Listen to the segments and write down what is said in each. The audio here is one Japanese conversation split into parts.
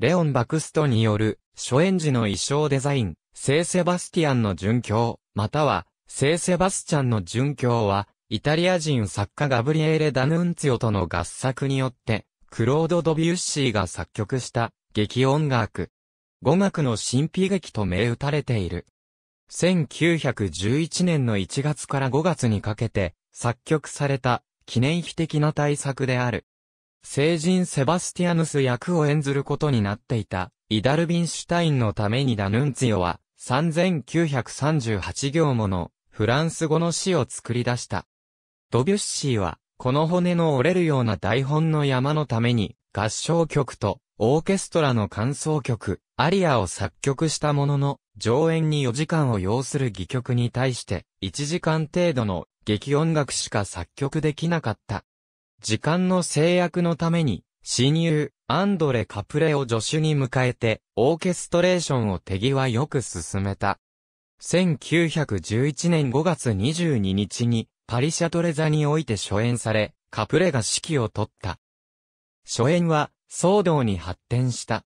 レオン・バクストによる、初演時の衣装デザイン、聖セバスティアンの殉教、または、聖セバスチャンの殉教は、イタリア人作家ガブリエーレ・ダヌンツィオとの合作によって、クロード・ドビュッシーが作曲した劇音楽。語学の神秘劇と銘打たれている。1911年の1月から5月にかけて作曲された記念碑的な大作である。聖人セバスティアヌス役を演ずることになっていた、イダルビンシュタインのためにダヌンツィオは、3938行もの、フランス語の詩を作り出した。ドビュッシーは、この骨の折れるような台本の山のために、合唱曲と、オーケストラの感想曲、アリアを作曲したものの、上演に4時間を要する戯曲に対して、1時間程度の劇音楽しか作曲できなかった。時間の制約のために、親友、アンドレ・カプレを助手に迎えて、オーケストレーションを手際よく進めた。1911年5月22日に、パリ・シャトレザにおいて初演され、カプレが指揮を取った。初演は、騒動に発展した。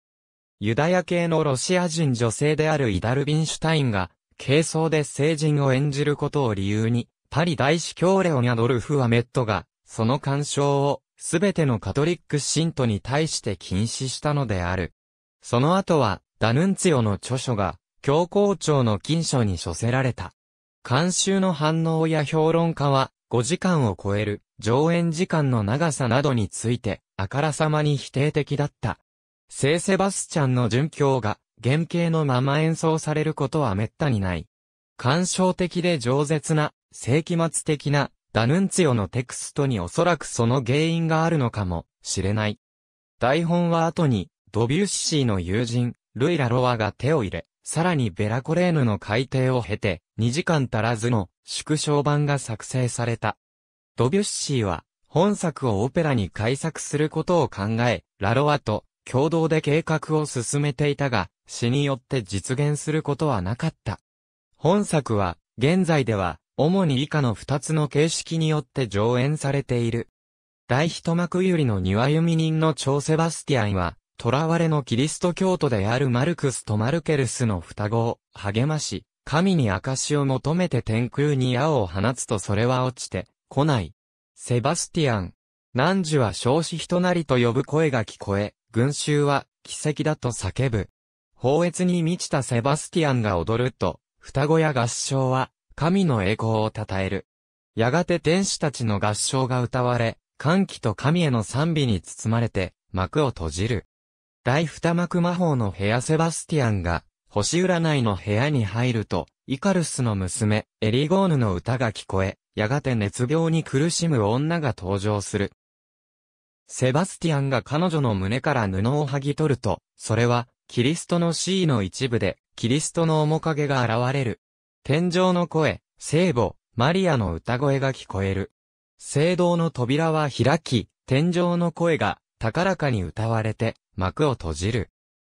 ユダヤ系のロシア人女性であるイダルビンシュタインが、軽装で成人を演じることを理由に、パリ大司教レオニャドルフ・アメットが、その干渉を、すべてのカトリック信徒に対して禁止したのである。その後は、ダヌンツィオの著書が、教皇庁の禁書に処せられた。監修の反応や評論家は、5時間を超える、上演時間の長さなどについて、あからさまに否定的だった。聖セバスチャンの殉教が、原型のまま演奏されることは滅多にない。感傷的で饒舌な、世紀末的なダヌンツヨのテクストにおそらくその原因があるのかもしれない。台本は後に、ドビュッシーの友人、ルイ・ラ・ロワが手を入れ、さらにベラコレーヌの改定を経て、2時間足らずの縮小版が作成された。ドビュッシーは、本作をオペラに改作することを考え、ラロワと共同で計画を進めていたが、詩によって実現することはなかった。本作は、現在では、主に以下の二つの形式によって上演されている。大一幕ゆりの庭弓人の長セバスティアンは、囚われのキリスト教徒であるマルクスとマルケルスの双子を励まし、神に証を求めて天空に矢を放つとそれは落ちて、来ない。セバスティアン。汝は少子人なりと呼ぶ声が聞こえ、群衆は奇跡だと叫ぶ。放越に満ちたセバスティアンが踊ると、双子や合唱は神の栄光を称える。やがて天使たちの合唱が歌われ、歓喜と神への賛美に包まれて、幕を閉じる。第二幕魔法の部屋セバスティアンが、星占いの部屋に入ると、イカルスの娘、エリゴーヌの歌が聞こえ、やがて熱病に苦しむ女が登場する。セバスティアンが彼女の胸から布を剥ぎ取ると、それは、キリストの死意の一部で、キリストの面影が現れる。天上の声、聖母、マリアの歌声が聞こえる。聖堂の扉は開き、天上の声が高らかに歌われて幕を閉じる。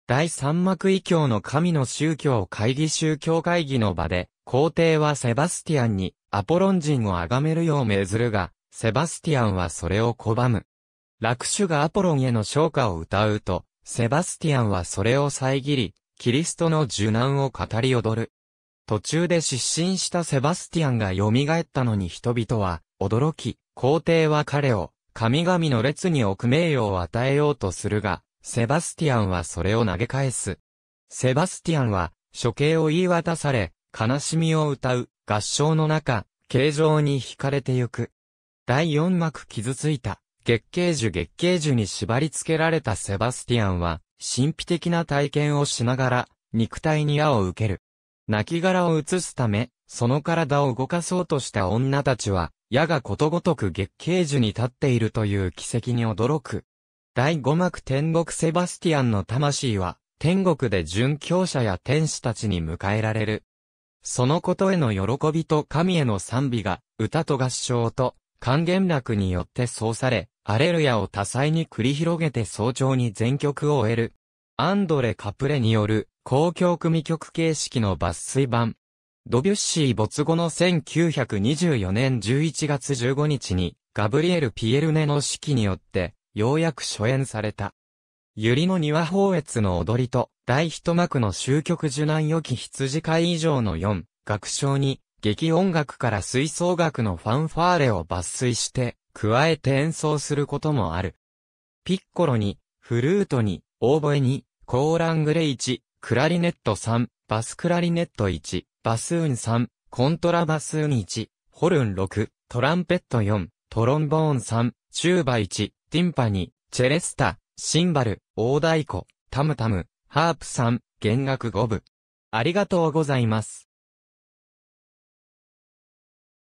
第三幕異教の神の宗教会議宗教会議の場で、皇帝はセバスティアンにアポロン人を崇めるよう命ずるが、セバスティアンはそれを拒む。楽手がアポロンへの昇華を歌うと、セバスティアンはそれを遮り、キリストの受難を語り踊る。途中で失神したセバスティアンが蘇ったのに人々は、驚き、皇帝は彼を、神々の列に置く名誉を与えようとするが、セバスティアンはそれを投げ返す。セバスティアンは、処刑を言い渡され、悲しみを歌う、合唱の中、形状に惹かれてゆく。第四幕傷ついた、月桂樹月桂樹に縛り付けられたセバスティアンは、神秘的な体験をしながら、肉体に矢を受ける。亡骸を移すため、その体を動かそうとした女たちは、矢がことごとく月桂樹に立っているという奇跡に驚く。第五幕天国セバスティアンの魂は、天国で殉教者や天使たちに迎えられる。そのことへの喜びと神への賛美が、歌と合唱と、還元楽によって奏され、アレルヤを多彩に繰り広げて早朝に全曲を終える。アンドレ・カプレによる、公共組曲形式の抜粋版。ドビュッシー没後の1924年11月15日に、ガブリエル・ピエルネの指揮によって、ようやく初演された。ユリの庭放越の踊りと、大一幕の終局受難予期羊飼い以上の4、楽章に、劇音楽から吹奏楽のファンファーレを抜粋して、加えて演奏することもある。ピッコロに、フルートに、オーボエに、コーラングレイチ、クラリネット3、バスクラリネット1、バスーン3、コントラバスーン1、ホルン6、トランペット4、トロンボーン3、チューバ1、ティンパニ、チェレスタ、シンバル、大太鼓、タムタム、ハープ3、弦楽5部。ありがとうございます。